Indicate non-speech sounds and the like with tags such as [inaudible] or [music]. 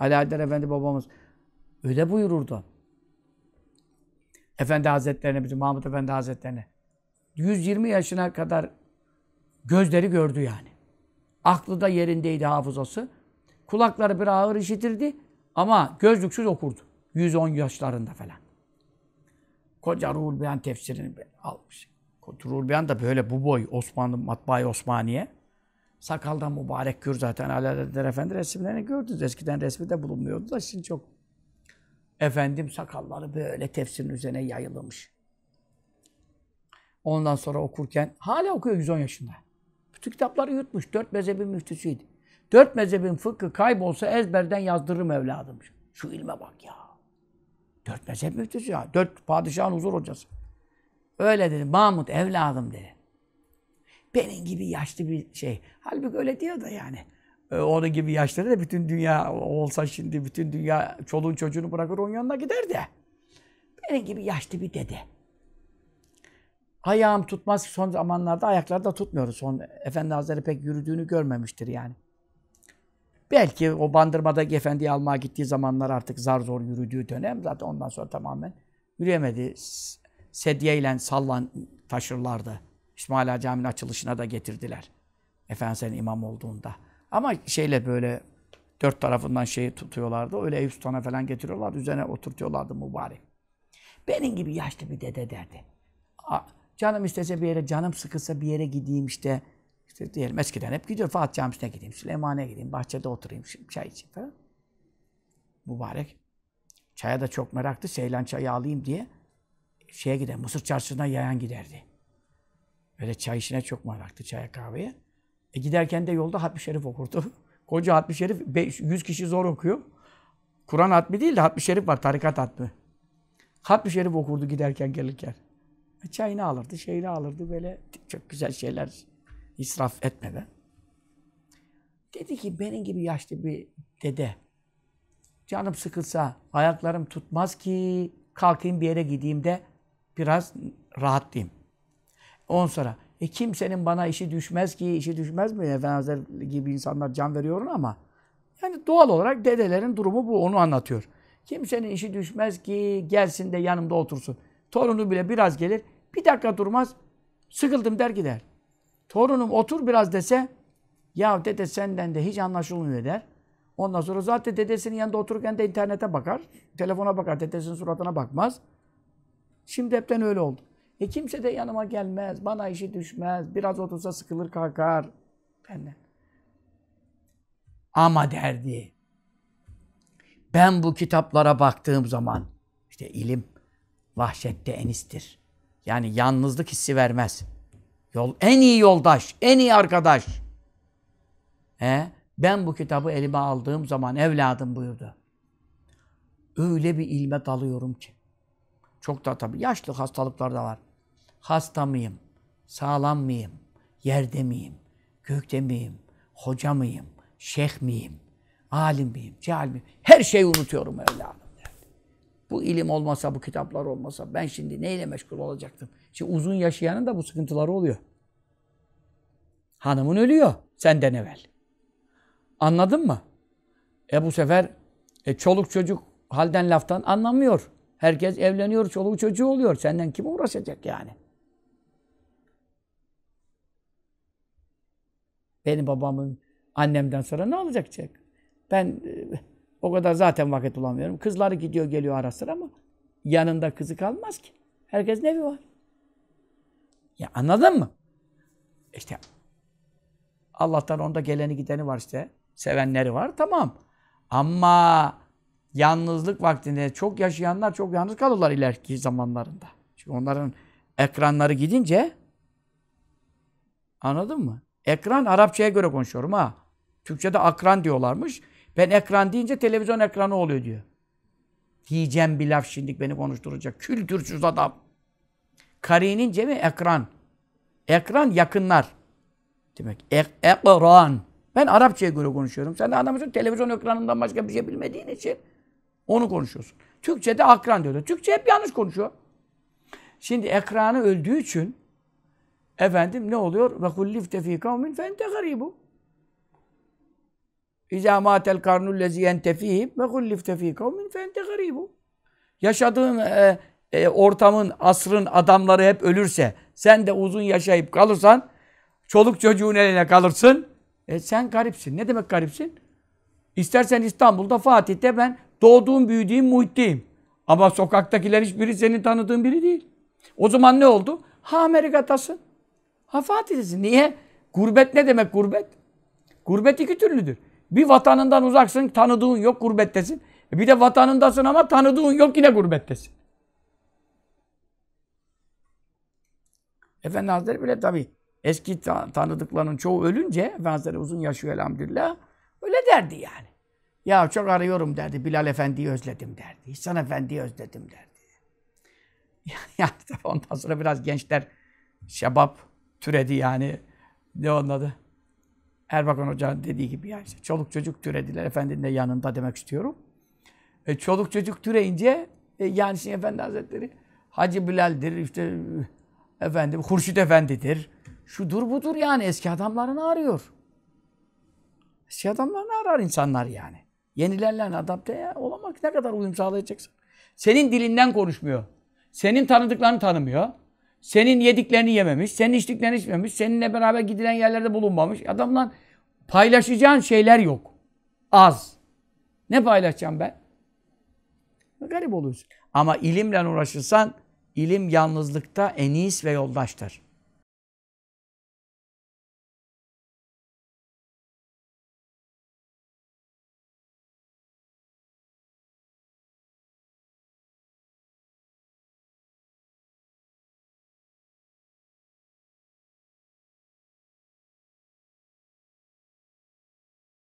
Ali Efendi babamız öyle buyururdu. Efendi Hazretlerine, bizim Mahmut Efendi Hazretlerine. 120 yaşına kadar gözleri gördü yani. Aklı da yerindeydi hafızası. Kulakları bir ağır işitirdi ama gözlüksüz okurdu. 110 yaşlarında falan. Koca Ruhul Beyan tefsirini almış. Ruhul Beyan da böyle bu boy Osmanlı Matbaayı Osmaniye. Sakaldan mübarek gür zaten. Alaeddin Efendi resimlerini gördünüz. Eskiden resmi de bulunmuyordu da şimdi çok. Efendim sakalları böyle tefsirin üzerine yayılmış. Ondan sonra okurken, hala okuyor 110 yaşında. Bütün kitapları yutmuş. Dört mezhebin müftüsüydü. Dört mezhebin fıkhı kaybolsa ezberden yazdırırım evladım. Şu ilme bak ya. Dört mezhep müftüsü ya. Dört padişahın huzur hocası. Öyle dedi. Mahmut evladım dedi. Benim gibi yaşlı bir şey. Halbuki öyle diyor da yani. Ee, onun gibi yaşları da bütün dünya olsa şimdi bütün dünya çoluğun çocuğunu bırakır onun yanına gider de. Benim gibi yaşlı bir dede. Ayağım tutmaz son zamanlarda ayakları da tutmuyoruz. Son Efendi Hazretleri pek yürüdüğünü görmemiştir yani. Belki o bandırmadaki efendiyi almaya gittiği zamanlar artık zar zor yürüdüğü dönem. Zaten ondan sonra tamamen yürüyemedi. Sedye ile sallan taşırlardı. İsmail Ağa Camii'nin açılışına da getirdiler. Efendim sen imam olduğunda. Ama şeyle böyle dört tarafından şeyi tutuyorlardı. Öyle Eyüp Sultan'a falan getiriyorlardı. Üzerine oturtuyorlardı mübarek. Benim gibi yaşlı bir dede derdi. Canım istese bir yere, canım sıkılsa bir yere gideyim işte. İşte diyelim eskiden hep gidiyor. Fatih Camisi'ne gideyim, Süleyman'a gideyim, bahçede oturayım, çay içeyim falan. Mübarek. Çaya da çok meraklı, Seylan çayı alayım diye şeye gider, Mısır çarşısına yayan giderdi. Öyle çay işine çok meraklı, çaya kahveye. E giderken de yolda hatmi şerif okurdu. [laughs] Koca hatmi şerif, 100 kişi zor okuyor. Kur'an hatmi değil de hatmi şerif var, tarikat hatmi. Hatmi şerif okurdu giderken gelirken. E çayını alırdı, şeyini alırdı böyle çok güzel şeyler israf etmeden. Dedi ki benim gibi yaşlı bir dede canım sıkılsa, ayaklarım tutmaz ki kalkayım bir yere gideyim de biraz rahatlayayım. On sonra e kimsenin bana işi düşmez ki, işi düşmez mi? Efendimiz gibi insanlar can veriyor ama yani doğal olarak dedelerin durumu bu, onu anlatıyor. Kimsenin işi düşmez ki gelsin de yanımda otursun. Torunu bile biraz gelir, bir dakika durmaz, sıkıldım der gider. Torunum otur biraz dese, ya dede senden de hiç anlaşılmıyor der. Ondan sonra zaten dedesinin yanında otururken de internete bakar, telefona bakar, dedesinin suratına bakmaz. Şimdi hepten öyle oldu. E kimse de yanıma gelmez, bana işi düşmez, biraz otursa sıkılır kalkar benden. Ama derdi, ben bu kitaplara baktığım zaman, işte ilim vahşette enistir. Yani yalnızlık hissi vermez. Yol, en iyi yoldaş, en iyi arkadaş. He? Ben bu kitabı elime aldığım zaman evladım buyurdu. Öyle bir ilme dalıyorum ki. Çok da tabii yaşlı hastalıklar da var. Hasta mıyım? Sağlam mıyım? Yerde miyim? Gökte miyim? Hoca mıyım? Şeyh miyim? Alim miyim? Cahil miyim? Her şeyi unutuyorum evladım. Bu ilim olmasa, bu kitaplar olmasa ben şimdi neyle meşgul olacaktım? Şimdi uzun yaşayanın da bu sıkıntıları oluyor. Hanımın ölüyor senden evvel. Anladın mı? E bu sefer e, çoluk çocuk halden laftan anlamıyor. Herkes evleniyor, çoluğu çocuğu oluyor. Senden kim uğraşacak yani? Benim babamın annemden sonra ne olacak? Ben e, o kadar zaten vakit bulamıyorum. Kızları gidiyor geliyor ara sıra ama yanında kızı kalmaz ki. Herkes nevi var. Ya anladın mı? İşte Allah'tan onda geleni gideni var işte. Sevenleri var tamam. Ama yalnızlık vaktinde çok yaşayanlar çok yalnız kalırlar ileriki zamanlarında. Çünkü onların ekranları gidince anladın mı? Ekran Arapçaya göre konuşuyorum ha. Türkçe'de akran diyorlarmış. Ben ekran deyince televizyon ekranı oluyor diyor. Diyeceğim bir laf şimdi beni konuşturacak. Kültürsüz adam. Karinin cemi ekran. Ekran yakınlar. Demek ek ekran. Ben Arapçaya göre konuşuyorum. Sen de anlamıyorsun televizyon ekranından başka bir şey bilmediğin için onu konuşuyorsun. Türkçe'de akran diyorlar. Türkçe hep yanlış konuşuyor. Şimdi ekranı öldüğü için Efendim ne oluyor? Ve kullifte fî kavmin fe ente garibu. İzâ mâtel karnul lezî ente ve kullifte fî kavmin fe garibu. Yaşadığın e, e, ortamın, asrın adamları hep ölürse, sen de uzun yaşayıp kalırsan, çoluk çocuğun eline kalırsın, e, sen garipsin. Ne demek garipsin? İstersen İstanbul'da, Fatih'te ben doğduğum, büyüdüğüm muhitteyim. Ama sokaktakiler hiçbiri senin tanıdığın biri değil. O zaman ne oldu? Ha Amerika'dasın. Ha Fatihlisin. Niye? Gurbet ne demek gurbet? Gurbet iki türlüdür. Bir vatanından uzaksın, tanıdığın yok, gurbettesin. E, bir de vatanındasın ama tanıdığın yok, yine gurbettesin. Efendi Hazretleri bile tabii eski ta tanıdıklarının çoğu ölünce, Efendi uzun yaşıyor elhamdülillah, öyle derdi yani. Ya çok arıyorum derdi, Bilal Efendi'yi özledim derdi, İhsan Efendi'yi özledim derdi. Yani, [laughs] yani ondan sonra biraz gençler, şebap, türedi yani. Ne onun adı? Erbakan Hoca'nın dediği gibi yani. Işte, çoluk çocuk türediler. Efendinin de yanında demek istiyorum. E, çoluk çocuk türeyince e, yani şimdi Efendi Hazretleri Hacı Bilal'dir, işte e, efendim Hurşit Efendi'dir. Şudur budur yani eski adamlarını arıyor. Eski adamlarını arar insanlar yani. Yenilerle adapte olamak ne kadar uyum sağlayacaksın. Senin dilinden konuşmuyor. Senin tanıdıklarını tanımıyor. Senin yediklerini yememiş, senin içtiklerini içmemiş, seninle beraber gidilen yerlerde bulunmamış. Adamla paylaşacağın şeyler yok. Az. Ne paylaşacağım ben? Garip oluyorsun. Ama ilimle uğraşırsan ilim yalnızlıkta en iyis ve yoldaştır.